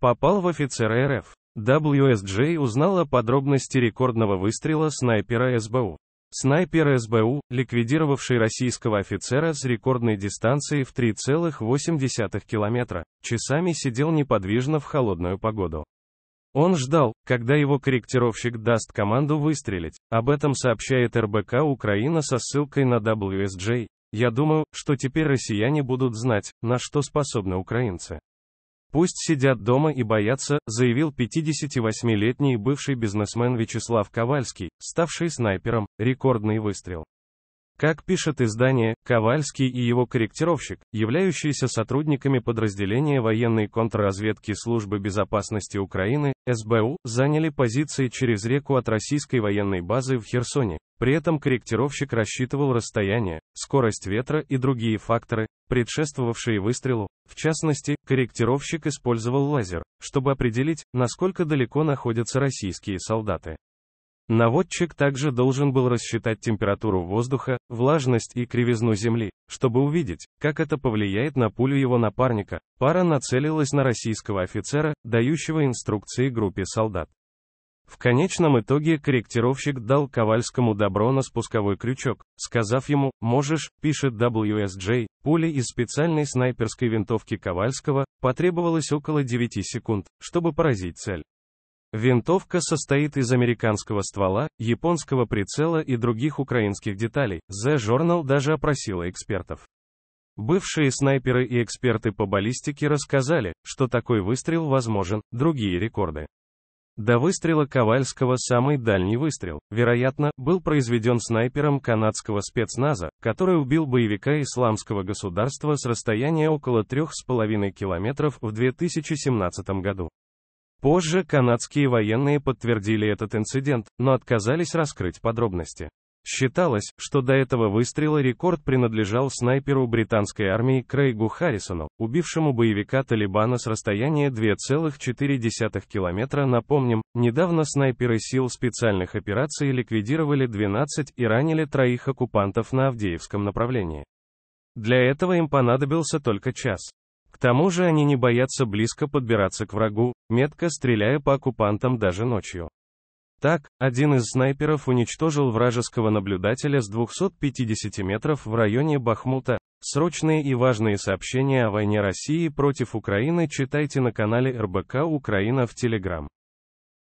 Попал в офицера РФ. WSJ узнала подробности рекордного выстрела снайпера СБУ. Снайпер СБУ, ликвидировавший российского офицера с рекордной дистанции в 3,8 километра, часами сидел неподвижно в холодную погоду. Он ждал, когда его корректировщик даст команду выстрелить. Об этом сообщает РБК Украина со ссылкой на WSJ. Я думаю, что теперь россияне будут знать, на что способны украинцы. Пусть сидят дома и боятся, заявил 58-летний бывший бизнесмен Вячеслав Ковальский, ставший снайпером, рекордный выстрел. Как пишет издание, Ковальский и его корректировщик, являющиеся сотрудниками подразделения военной контрразведки Службы безопасности Украины, СБУ, заняли позиции через реку от российской военной базы в Херсоне, при этом корректировщик рассчитывал расстояние, скорость ветра и другие факторы, предшествовавшие выстрелу. В частности, корректировщик использовал лазер, чтобы определить, насколько далеко находятся российские солдаты. Наводчик также должен был рассчитать температуру воздуха, влажность и кривизну земли, чтобы увидеть, как это повлияет на пулю его напарника. Пара нацелилась на российского офицера, дающего инструкции группе солдат. В конечном итоге корректировщик дал Ковальскому добро на спусковой крючок, сказав ему «можешь», пишет WSJ, пуле из специальной снайперской винтовки Ковальского потребовалось около 9 секунд, чтобы поразить цель. Винтовка состоит из американского ствола, японского прицела и других украинских деталей. The Journal даже опросила экспертов. Бывшие снайперы и эксперты по баллистике рассказали, что такой выстрел возможен, другие рекорды. До выстрела Ковальского самый дальний выстрел, вероятно, был произведен снайпером канадского спецназа, который убил боевика исламского государства с расстояния около 3,5 километров в 2017 году. Позже канадские военные подтвердили этот инцидент, но отказались раскрыть подробности. Считалось, что до этого выстрела рекорд принадлежал снайперу британской армии Крейгу Харрисону, убившему боевика Талибана с расстояния 2,4 километра. Напомним, недавно снайперы сил специальных операций ликвидировали 12 и ранили троих оккупантов на Авдеевском направлении. Для этого им понадобился только час. К тому же они не боятся близко подбираться к врагу, метко стреляя по оккупантам даже ночью. Так, один из снайперов уничтожил вражеского наблюдателя с 250 метров в районе Бахмута. Срочные и важные сообщения о войне России против Украины читайте на канале РБК Украина в Телеграм.